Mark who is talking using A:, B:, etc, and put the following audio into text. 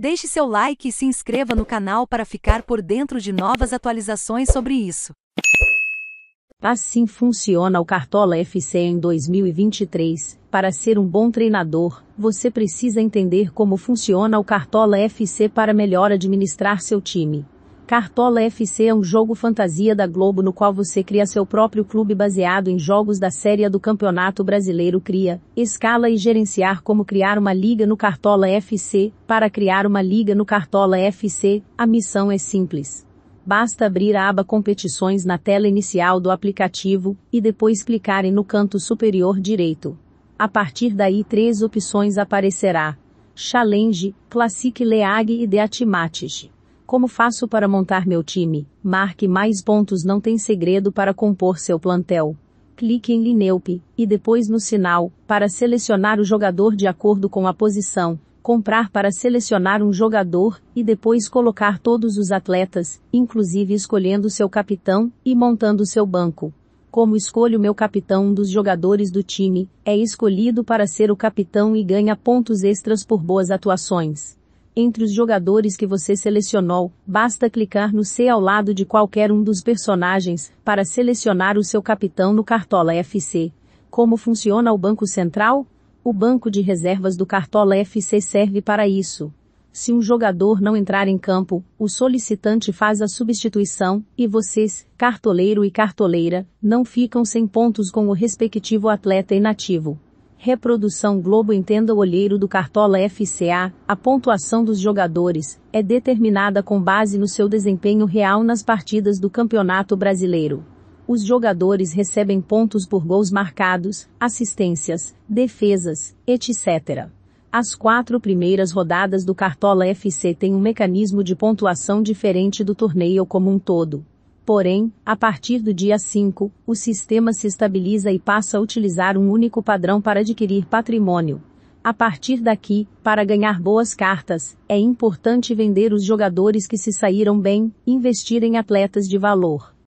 A: Deixe seu like e se inscreva no canal para ficar por dentro de novas atualizações sobre isso. Assim funciona o Cartola FC em 2023. Para ser um bom treinador, você precisa entender como funciona o Cartola FC para melhor administrar seu time. Cartola FC é um jogo fantasia da Globo no qual você cria seu próprio clube baseado em jogos da série do Campeonato Brasileiro Cria, escala e gerenciar como criar uma liga no Cartola FC. Para criar uma liga no Cartola FC, a missão é simples. Basta abrir a aba Competições na tela inicial do aplicativo e depois clicarem no canto superior direito. A partir daí três opções aparecerá: Challenge, Classic League e Deathmatch. Como faço para montar meu time? Marque mais pontos não tem segredo para compor seu plantel. Clique em Lineup e depois no sinal para selecionar o jogador de acordo com a posição. Comprar para selecionar um jogador e depois colocar todos os atletas, inclusive escolhendo seu capitão e montando seu banco. Como escolho meu capitão um dos jogadores do time, é escolhido para ser o capitão e ganha pontos extras por boas atuações entre os jogadores que você selecionou, basta clicar no C ao lado de qualquer um dos personagens para selecionar o seu capitão no Cartola FC. Como funciona o Banco Central? O banco de reservas do Cartola FC serve para isso. Se um jogador não entrar em campo, o solicitante faz a substituição, e vocês, cartoleiro e cartoleira, não ficam sem pontos com o respectivo atleta inativo. Reprodução Globo entenda o olheiro do Cartola FCA, a pontuação dos jogadores, é determinada com base no seu desempenho real nas partidas do Campeonato Brasileiro. Os jogadores recebem pontos por gols marcados, assistências, defesas, etc. As quatro primeiras rodadas do Cartola FC têm um mecanismo de pontuação diferente do torneio como um todo. Porém, a partir do dia 5, o sistema se estabiliza e passa a utilizar um único padrão para adquirir patrimônio. A partir daqui, para ganhar boas cartas, é importante vender os jogadores que se saíram bem, investir em atletas de valor.